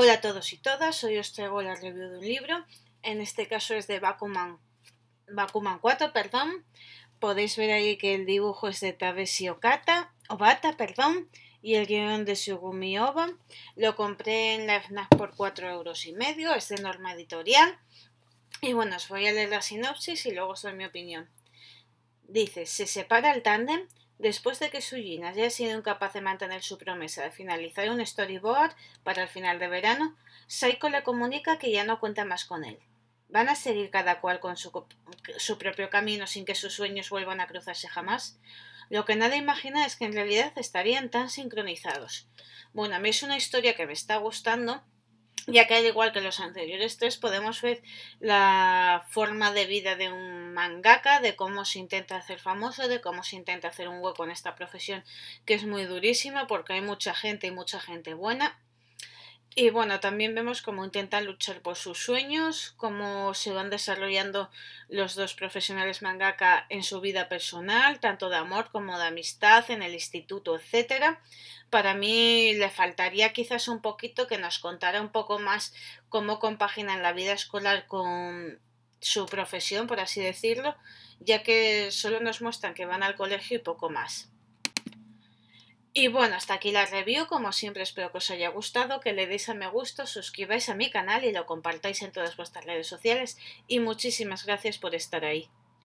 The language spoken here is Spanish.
Hola a todos y todas, hoy os traigo la review de un libro, en este caso es de Bakuman, Bakuman 4, perdón. Podéis ver ahí que el dibujo es de Tabeshi Okata, Obata, perdón, y el guión de Sugumi Oba. Lo compré en la FNAF por cuatro euros y medio, es de norma editorial. Y bueno, os voy a leer la sinopsis y luego os doy mi opinión. Dice, se separa el tándem Después de que Sujin haya sido incapaz de mantener su promesa de finalizar un storyboard para el final de verano, Saiko le comunica que ya no cuenta más con él. ¿Van a seguir cada cual con su, propio camino sin que sus sueños vuelvan a cruzarse jamás? Lo que nadie imagina es que en realidad estarían tan sincronizados. Bueno, a mí es una historia que me está gustando, ya que al igual que los anteriores tres podemos ver la forma de vida de un mangaka, de cómo se intenta hacer famoso, de cómo se intenta hacer un hueco en esta profesión que es muy durísima porque hay mucha gente y mucha gente buena. Y bueno, también vemos cómo intentan luchar por sus sueños, cómo se van desarrollando los dos profesionales mangaka en su vida personal, tanto de amor como de amistad, en el instituto, etcétera. Para mí le faltaría quizás un poquito que nos contara un poco más cómo compaginan la vida escolar con su profesión, por así decirlo, ya que solo nos muestran que van al colegio y poco más. Y bueno, hasta aquí la review, como siempre espero que os haya gustado, que le deis a me gusto, suscribáis a mi canal y lo compartáis en todas vuestras redes sociales y muchísimas gracias por estar ahí.